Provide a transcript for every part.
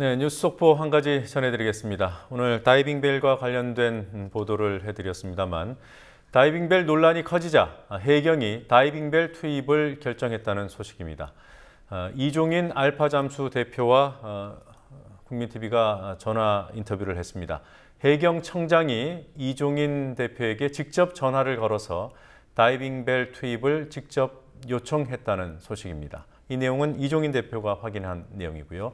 네, 뉴스 속보 한 가지 전해드리겠습니다. 오늘 다이빙벨과 관련된 보도를 해드렸습니다만 다이빙벨 논란이 커지자 해경이 다이빙벨 투입을 결정했다는 소식입니다. 어, 이종인 알파 잠수 대표와 어, 국민TV가 전화 인터뷰를 했습니다. 해경 청장이 이종인 대표에게 직접 전화를 걸어서 다이빙벨 투입을 직접 요청했다는 소식입니다. 이 내용은 이종인 대표가 확인한 내용이고요.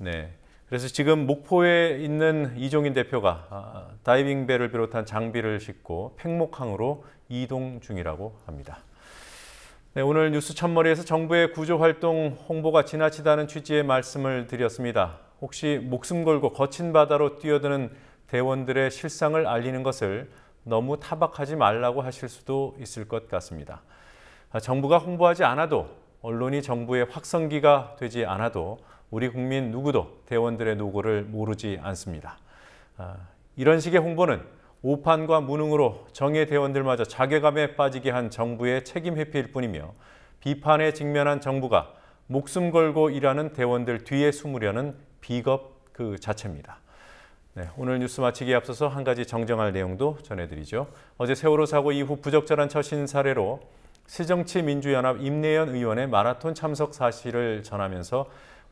네. 그래서 지금 목포에 있는 이종인 대표가 아, 아, 다이빙 벨을 비롯한 장비를 싣고 팽목항으로 이동 중이라고 합니다. 네, 오늘 뉴스 첫머리에서 정부의 구조활동 홍보가 지나치다는 취지의 말씀을 드렸습니다. 혹시 목숨 걸고 거친 바다로 뛰어드는 대원들의 실상을 알리는 것을 너무 타박하지 말라고 하실 수도 있을 것 같습니다. 아, 정부가 홍보하지 않아도 언론이 정부의 확성기가 되지 않아도 우리 국민 누구도 대원들의 노고를 모르지 않습니다. 아, 이런 식의 홍보는 오판과 무능으로 정의 대원들마저 자괴감에 빠지게 한 정부의 책임 회피일 뿐이며 비판에 직면한 정부가 목숨 걸고 일하는 대원들 뒤에 숨으려는 비겁 그 자체입니다. 네, 오늘 뉴스 마치기에 앞서서 한 가지 정정할 내용도 전해드리죠. 어제 세월호 사고 이후 부적절한 처신 사례로 새정치민주연합 임내연 의원의 마라톤 참석 사실을 전하면서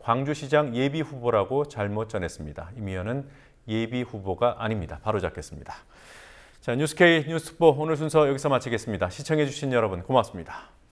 광주시장 예비 후보라고 잘못 전했습니다. 임 의원은 예비 후보가 아닙니다. 바로 잡겠습니다. 자, 뉴스케 뉴스포 오늘 순서 여기서 마치겠습니다. 시청해주신 여러분 고맙습니다.